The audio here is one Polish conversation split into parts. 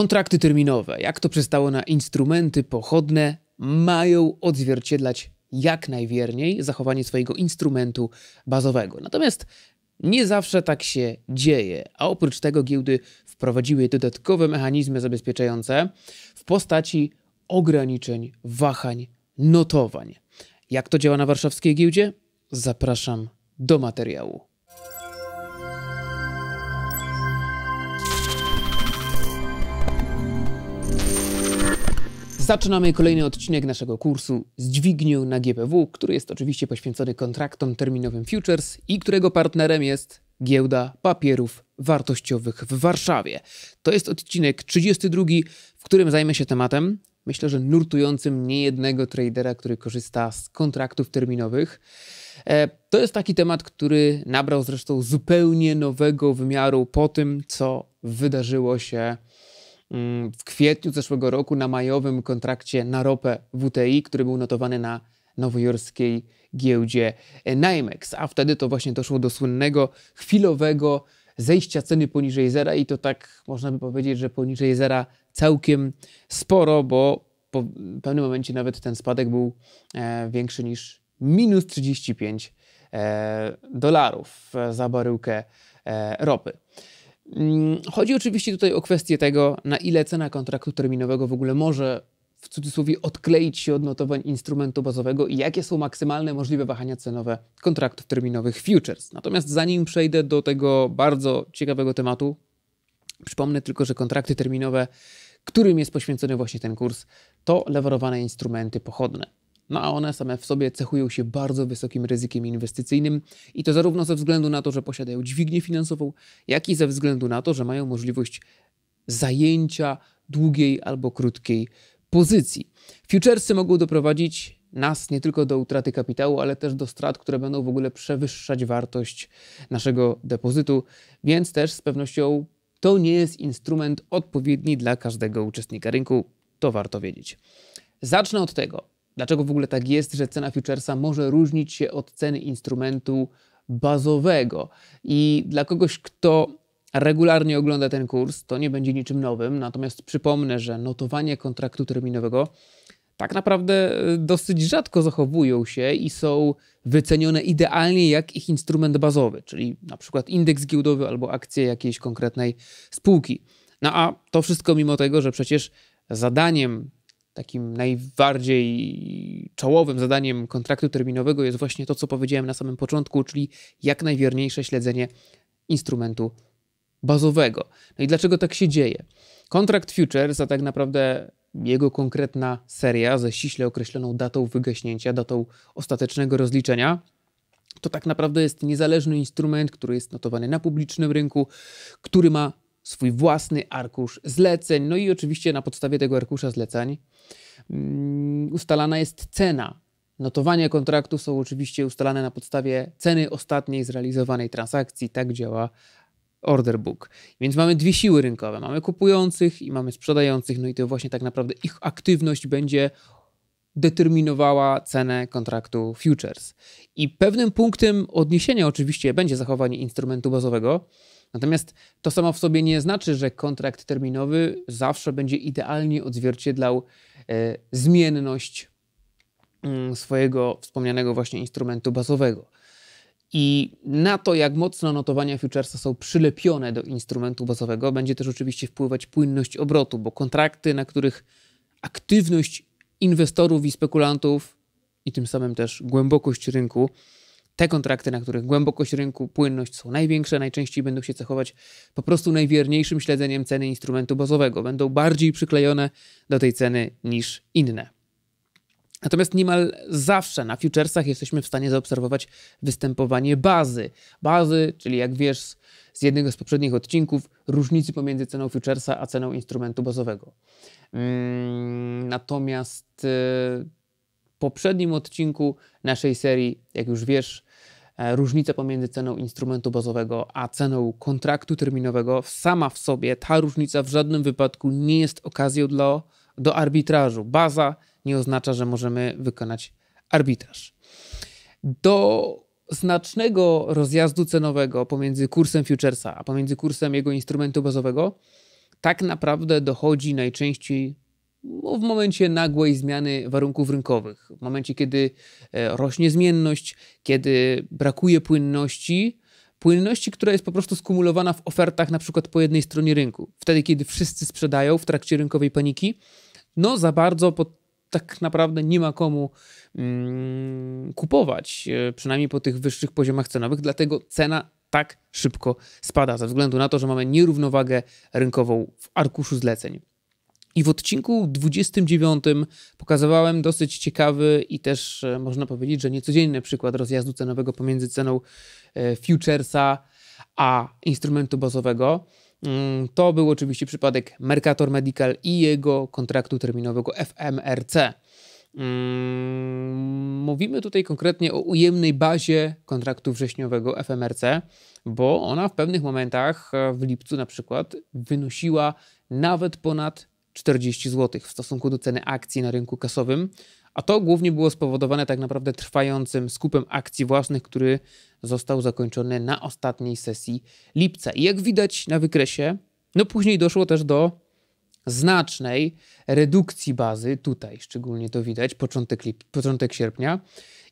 Kontrakty terminowe, jak to przystało na instrumenty pochodne, mają odzwierciedlać jak najwierniej zachowanie swojego instrumentu bazowego. Natomiast nie zawsze tak się dzieje, a oprócz tego giełdy wprowadziły dodatkowe mechanizmy zabezpieczające w postaci ograniczeń, wahań, notowań. Jak to działa na warszawskiej giełdzie? Zapraszam do materiału. Zaczynamy kolejny odcinek naszego kursu z dźwignią na GPW, który jest oczywiście poświęcony kontraktom terminowym futures i którego partnerem jest giełda papierów wartościowych w Warszawie. To jest odcinek 32, w którym zajmę się tematem, myślę, że nurtującym niejednego tradera, który korzysta z kontraktów terminowych. E, to jest taki temat, który nabrał zresztą zupełnie nowego wymiaru po tym, co wydarzyło się Mm, w kwietniu zeszłego roku na majowym kontrakcie na ropę WTI, który był notowany na nowojorskiej giełdzie NYMEX. A wtedy to właśnie doszło do słynnego chwilowego zejścia ceny poniżej zera i to tak można by powiedzieć, że poniżej zera całkiem sporo, bo po pewnym momencie nawet ten spadek był e, większy niż minus 35 e, dolarów za baryłkę e, ropy. Mm, chodzi oczywiście tutaj o kwestię tego, na ile cena kontraktu terminowego w ogóle może w cudzysłowie odkleić się od notowań instrumentu bazowego i jakie są maksymalne możliwe wahania cenowe kontraktów terminowych futures. Natomiast zanim przejdę do tego bardzo ciekawego tematu, przypomnę tylko, że kontrakty terminowe, którym jest poświęcony właśnie ten kurs, to lewarowane instrumenty pochodne. No a one same w sobie cechują się bardzo wysokim ryzykiem inwestycyjnym i to zarówno ze względu na to, że posiadają dźwignię finansową, jak i ze względu na to, że mają możliwość zajęcia długiej albo krótkiej pozycji. Futuresy mogą doprowadzić nas nie tylko do utraty kapitału, ale też do strat, które będą w ogóle przewyższać wartość naszego depozytu, więc też z pewnością to nie jest instrument odpowiedni dla każdego uczestnika rynku. To warto wiedzieć. Zacznę od tego, Dlaczego w ogóle tak jest, że cena futuresa może różnić się od ceny instrumentu bazowego? I dla kogoś, kto regularnie ogląda ten kurs, to nie będzie niczym nowym. Natomiast przypomnę, że notowanie kontraktu terminowego tak naprawdę e, dosyć rzadko zachowują się i są wycenione idealnie jak ich instrument bazowy, czyli na przykład indeks giełdowy albo akcje jakiejś konkretnej spółki. No a to wszystko mimo tego, że przecież zadaniem takim najbardziej czołowym zadaniem kontraktu terminowego jest właśnie to, co powiedziałem na samym początku, czyli jak najwierniejsze śledzenie instrumentu bazowego. No i dlaczego tak się dzieje? Kontrakt futures, a tak naprawdę jego konkretna seria ze ściśle określoną datą wygaśnięcia, datą ostatecznego rozliczenia, to tak naprawdę jest niezależny instrument, który jest notowany na publicznym rynku, który ma swój własny arkusz zleceń. No i oczywiście na podstawie tego arkusza zleceń mm, ustalana jest cena. Notowania kontraktu są oczywiście ustalane na podstawie ceny ostatniej zrealizowanej transakcji. Tak działa order book. Więc mamy dwie siły rynkowe. Mamy kupujących i mamy sprzedających. No i to właśnie tak naprawdę ich aktywność będzie determinowała cenę kontraktu futures. I pewnym punktem odniesienia oczywiście będzie zachowanie instrumentu bazowego, Natomiast to samo w sobie nie znaczy, że kontrakt terminowy zawsze będzie idealnie odzwierciedlał e, zmienność mm, swojego wspomnianego właśnie instrumentu bazowego. I na to, jak mocno notowania futuresa są przylepione do instrumentu bazowego, będzie też oczywiście wpływać płynność obrotu, bo kontrakty, na których aktywność inwestorów i spekulantów i tym samym też głębokość rynku te kontrakty, na których głębokość rynku, płynność są największe, najczęściej będą się cechować po prostu najwierniejszym śledzeniem ceny instrumentu bazowego. Będą bardziej przyklejone do tej ceny niż inne. Natomiast niemal zawsze na futuresach jesteśmy w stanie zaobserwować występowanie bazy. Bazy, czyli jak wiesz z jednego z poprzednich odcinków, różnicy pomiędzy ceną futuresa a ceną instrumentu bazowego. Mm, natomiast y, poprzednim odcinku naszej serii, jak już wiesz, e, różnica pomiędzy ceną instrumentu bazowego a ceną kontraktu terminowego sama w sobie, ta różnica w żadnym wypadku nie jest okazją dla, do arbitrażu. Baza nie oznacza, że możemy wykonać arbitraż. Do znacznego rozjazdu cenowego pomiędzy kursem futuresa a pomiędzy kursem jego instrumentu bazowego tak naprawdę dochodzi najczęściej no, w momencie nagłej zmiany warunków rynkowych, w momencie kiedy e, rośnie zmienność, kiedy brakuje płynności, płynności, która jest po prostu skumulowana w ofertach na przykład po jednej stronie rynku. Wtedy, kiedy wszyscy sprzedają w trakcie rynkowej paniki, no za bardzo pod tak naprawdę nie ma komu mm, kupować, e, przynajmniej po tych wyższych poziomach cenowych, dlatego cena tak szybko spada, ze względu na to, że mamy nierównowagę rynkową w arkuszu zleceń. I w odcinku 29 pokazywałem dosyć ciekawy i też e, można powiedzieć, że niecodzienny przykład rozjazdu cenowego pomiędzy ceną e, futuresa a instrumentu bazowego. Mm, to był oczywiście przypadek Mercator Medical i jego kontraktu terminowego FMRC. Mm, mówimy tutaj konkretnie o ujemnej bazie kontraktu wrześniowego FMRC, bo ona w pewnych momentach e, w lipcu na przykład wynosiła nawet ponad 40 zł w stosunku do ceny akcji na rynku kasowym, a to głównie było spowodowane tak naprawdę trwającym skupem akcji własnych, który został zakończony na ostatniej sesji lipca. I jak widać na wykresie, no później doszło też do znacznej redukcji bazy, tutaj szczególnie to widać, początek, lip, początek sierpnia,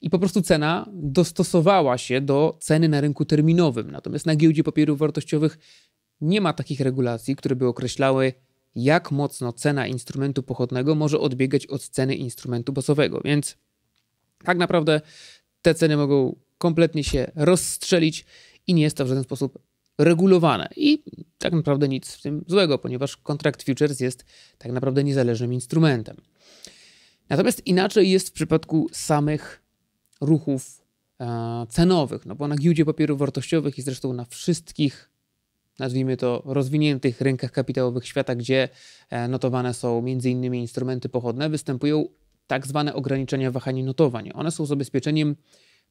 i po prostu cena dostosowała się do ceny na rynku terminowym. Natomiast na giełdzie papierów wartościowych nie ma takich regulacji, które by określały jak mocno cena instrumentu pochodnego może odbiegać od ceny instrumentu bosowego. Więc tak naprawdę te ceny mogą kompletnie się rozstrzelić i nie jest to w żaden sposób regulowane. I tak naprawdę nic w tym złego, ponieważ kontrakt futures jest tak naprawdę niezależnym instrumentem. Natomiast inaczej jest w przypadku samych ruchów e, cenowych, no bo na giełdzie papierów wartościowych i zresztą na wszystkich nazwijmy to, rozwiniętych rynkach kapitałowych świata, gdzie e, notowane są m.in. instrumenty pochodne, występują tak zwane ograniczenia wahań notowań. One są zabezpieczeniem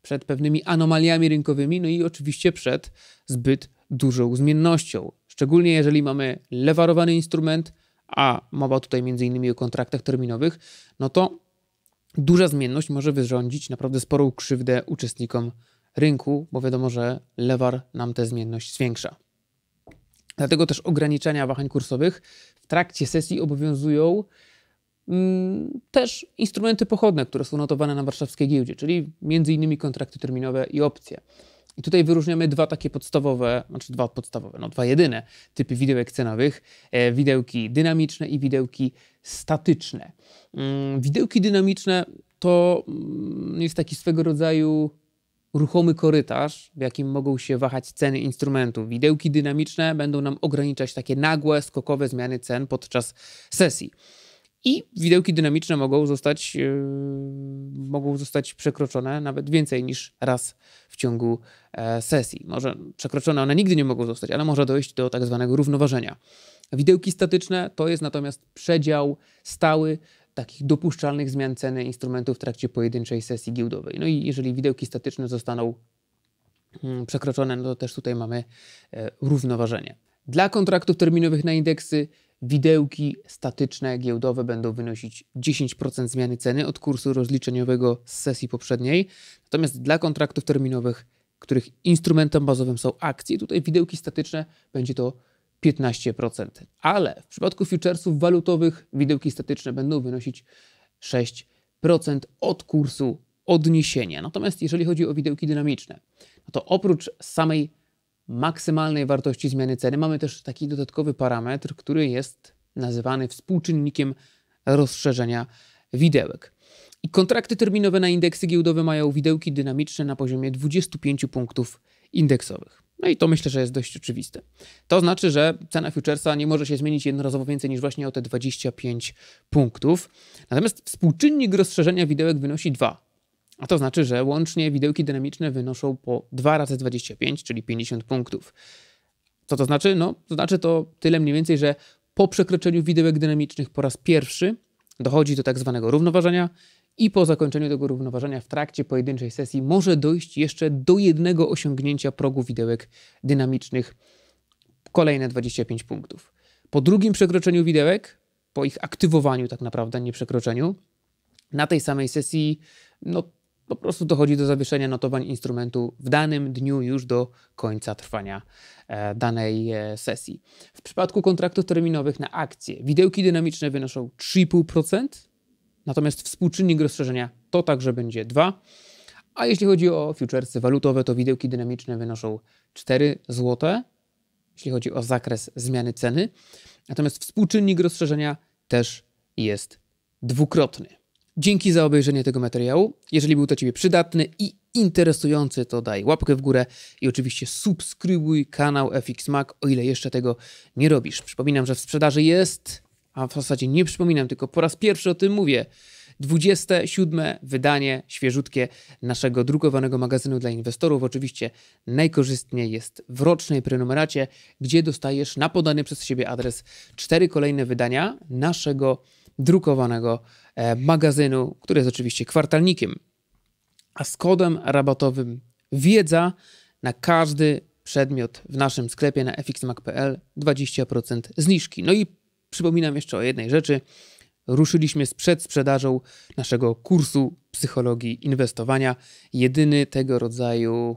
przed pewnymi anomaliami rynkowymi, no i oczywiście przed zbyt dużą zmiennością. Szczególnie jeżeli mamy lewarowany instrument, a mowa tutaj m.in. o kontraktach terminowych, no to duża zmienność może wyrządzić naprawdę sporą krzywdę uczestnikom rynku, bo wiadomo, że lewar nam tę zmienność zwiększa. Dlatego też ograniczenia wahań kursowych w trakcie sesji obowiązują mm, też instrumenty pochodne, które są notowane na warszawskiej giełdzie, czyli m.in. kontrakty terminowe i opcje. I tutaj wyróżniamy dwa takie podstawowe, znaczy dwa podstawowe, no dwa jedyne typy widełek cenowych: e, widełki dynamiczne i widełki statyczne. Mm, widełki dynamiczne to mm, jest taki swego rodzaju ruchomy korytarz, w jakim mogą się wahać ceny instrumentów. Widełki dynamiczne będą nam ograniczać takie nagłe, skokowe zmiany cen podczas sesji. I widełki dynamiczne mogą zostać, yy, mogą zostać przekroczone nawet więcej niż raz w ciągu e, sesji. Może przekroczone one nigdy nie mogą zostać, ale może dojść do tak zwanego równoważenia. Widełki statyczne to jest natomiast przedział stały takich dopuszczalnych zmian ceny instrumentów w trakcie pojedynczej sesji giełdowej. No i jeżeli widełki statyczne zostaną mm, przekroczone, no to też tutaj mamy e, równoważenie. Dla kontraktów terminowych na indeksy widełki statyczne giełdowe będą wynosić 10% zmiany ceny od kursu rozliczeniowego z sesji poprzedniej. Natomiast dla kontraktów terminowych, których instrumentem bazowym są akcje, tutaj widełki statyczne będzie to 15%. Ale w przypadku futuresów walutowych widełki statyczne będą wynosić 6% od kursu odniesienia. Natomiast jeżeli chodzi o widełki dynamiczne, no to oprócz samej maksymalnej wartości zmiany ceny mamy też taki dodatkowy parametr, który jest nazywany współczynnikiem rozszerzenia widełek. I kontrakty terminowe na indeksy giełdowe mają widełki dynamiczne na poziomie 25 punktów indeksowych. No i to myślę, że jest dość oczywiste. To znaczy, że cena futuresa nie może się zmienić jednorazowo więcej niż właśnie o te 25 punktów. Natomiast współczynnik rozszerzenia widełek wynosi 2. A to znaczy, że łącznie widełki dynamiczne wynoszą po 2 razy 25, czyli 50 punktów. Co to znaczy? No, to znaczy to tyle mniej więcej, że po przekroczeniu widełek dynamicznych po raz pierwszy dochodzi do tak zwanego równoważenia i po zakończeniu tego równoważenia w trakcie pojedynczej sesji może dojść jeszcze do jednego osiągnięcia progu widełek dynamicznych, kolejne 25 punktów. Po drugim przekroczeniu widełek, po ich aktywowaniu tak naprawdę, nie przekroczeniu, na tej samej sesji no, po prostu dochodzi do zawieszenia notowań instrumentu w danym dniu już do końca trwania e, danej e, sesji. W przypadku kontraktów terminowych na akcje widełki dynamiczne wynoszą 3,5%, Natomiast współczynnik rozszerzenia to także będzie 2. A jeśli chodzi o futuresy walutowe, to widełki dynamiczne wynoszą 4 zł, jeśli chodzi o zakres zmiany ceny. Natomiast współczynnik rozszerzenia też jest dwukrotny. Dzięki za obejrzenie tego materiału. Jeżeli był to Ciebie przydatny i interesujący, to daj łapkę w górę i oczywiście subskrybuj kanał FX Mac, o ile jeszcze tego nie robisz. Przypominam, że w sprzedaży jest a w zasadzie nie przypominam, tylko po raz pierwszy o tym mówię. 27 wydanie świeżutkie naszego drukowanego magazynu dla inwestorów. Oczywiście najkorzystniej jest w rocznej prenumeracie, gdzie dostajesz na podany przez siebie adres cztery kolejne wydania naszego drukowanego e, magazynu, który jest oczywiście kwartalnikiem. A z kodem rabatowym wiedza na każdy przedmiot w naszym sklepie na fxmac.pl 20% zniżki. No i Przypominam jeszcze o jednej rzeczy. Ruszyliśmy z przedsprzedażą naszego kursu psychologii inwestowania. Jedyny tego rodzaju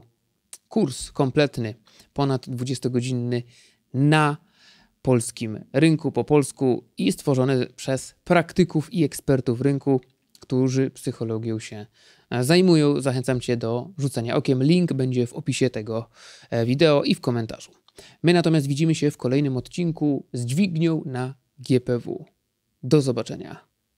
kurs kompletny, ponad 20-godzinny na polskim rynku po polsku i stworzony przez praktyków i ekspertów rynku, którzy psychologią się e, zajmują. Zachęcam Cię do rzucenia okiem. Link będzie w opisie tego e, wideo i w komentarzu. My natomiast widzimy się w kolejnym odcinku z dźwignią na GPW. Do zobaczenia.